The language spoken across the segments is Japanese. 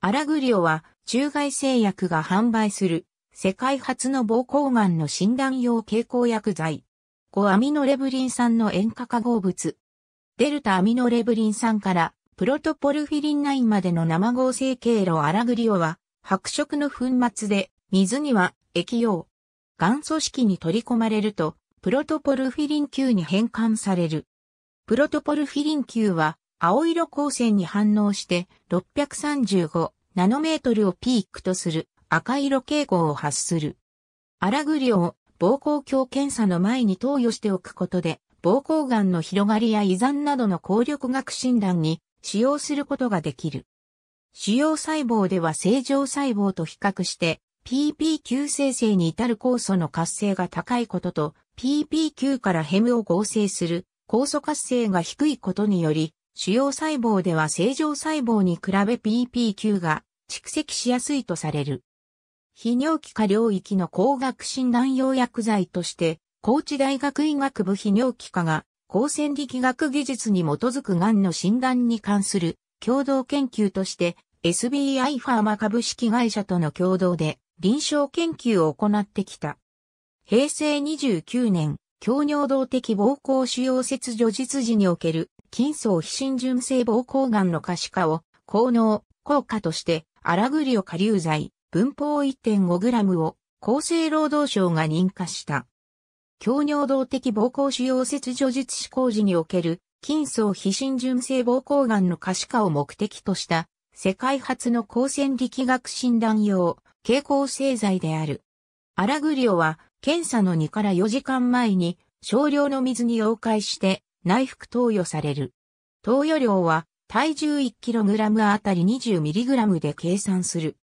アラグリオは、中外製薬が販売する、世界初の膀胱がんの診断用経口薬剤。5アミノレブリン酸の塩化化合物。デルタアミノレブリン酸からプロトポルフィリン9までの生合成経路アラグリオは白色の粉末で水には液溶。癌組織に取り込まれるとプロトポルフィリン9に変換される。プロトポルフィリン9は青色光線に反応して635ナノメートルをピークとする赤色傾向を発する。荒ぐりを膀胱鏡検査の前に投与しておくことで、膀胱がんの広がりや遺産などの効力学診断に使用することができる。腫瘍細胞では正常細胞と比較して PPQ 生成に至る酵素の活性が高いことと PPQ からヘムを合成する酵素活性が低いことにより主要細胞では正常細胞に比べ PPQ が蓄積しやすいとされる。泌尿器科領域の光学診断用薬剤として、高知大学医学部泌尿器科が、光線力学技術に基づく癌の診断に関する共同研究として、SBI ファーマ株式会社との共同で臨床研究を行ってきた。平成29年、強尿道的膀胱腫瘍切除実時における金層非侵純性膀胱癌の可視化を、効能、効果として、アラグリオ下流剤、分法 1.5g を、厚生労働省が認可した。強尿道的膀胱腫瘍切除術施行時における、筋層非侵純性膀胱癌の可視化を目的とした、世界初の抗線力学診断用、経口製剤である。アラグリオは、検査の2から4時間前に、少量の水に溶解して、内服投与される。投与量は体重 1kg あたり 20mg で計算する。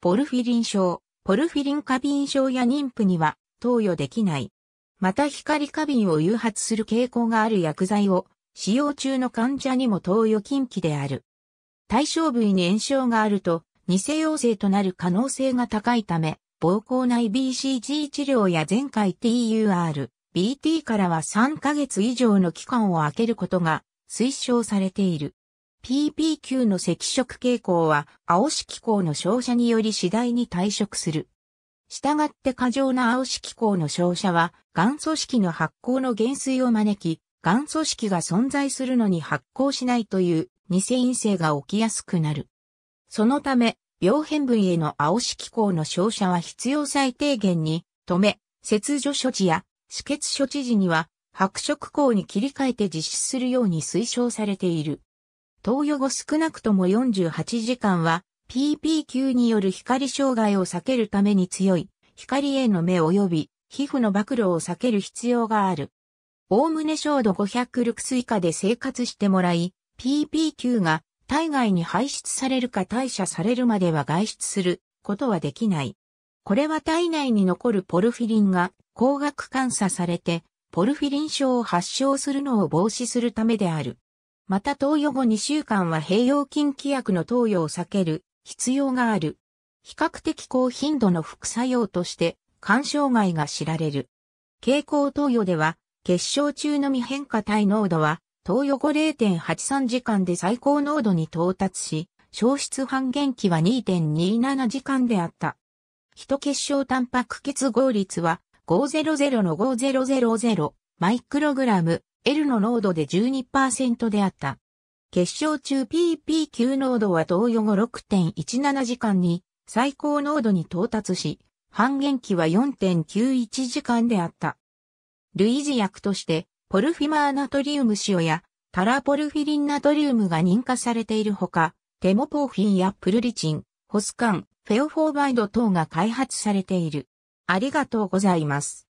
ポルフィリン症、ポルフィリン過敏症や妊婦には投与できない。また光過敏を誘発する傾向がある薬剤を使用中の患者にも投与禁忌である。対象部位に炎症があると偽陽性となる可能性が高いため、膀胱内 BCG 治療や全回 TUR、BT からは3ヶ月以上の期間を空けることが推奨されている。PPQ の赤色傾向は青色孔の照射により次第に退色する。従って過剰な青色孔の照射は、元組織の発光の減衰を招き、元組織が存在するのに発光しないという偽陰性が起きやすくなる。そのため、病変部への青色孔の照射は必要最低限に止め、切除処置や止血処置時には白色光に切り替えて実施するように推奨されている。投与後少なくとも48時間は PPQ による光障害を避けるために強い光への目及び皮膚の暴露を避ける必要がある。おおむね照度500ルクス以下で生活してもらい、PPQ が体外に排出されるか代謝されるまでは外出することはできない。これは体内に残るポルフィリンが光学監査されて、ポルフィリン症を発症するのを防止するためである。また投与後2週間は併用禁忌薬の投与を避ける必要がある。比較的高頻度の副作用として、肝障害が知られる。蛍光投与では、結晶中の未変化体濃度は、投与後0.83時間で最高濃度に到達し、消失半減期は2.27時間であった。人結晶タンパク結合率は500の5000マイクログラム L の濃度で12%であった。結晶中 PP9 濃度は同様6.17時間に最高濃度に到達し、半減期は4.91時間であった。類似薬として、ポルフィマーナトリウム塩やタラポルフィリンナトリウムが認可されているほか、テモポーフィンやプルリチン、ホスカン、フェオフォーバイド等が開発されている。ありがとうございます。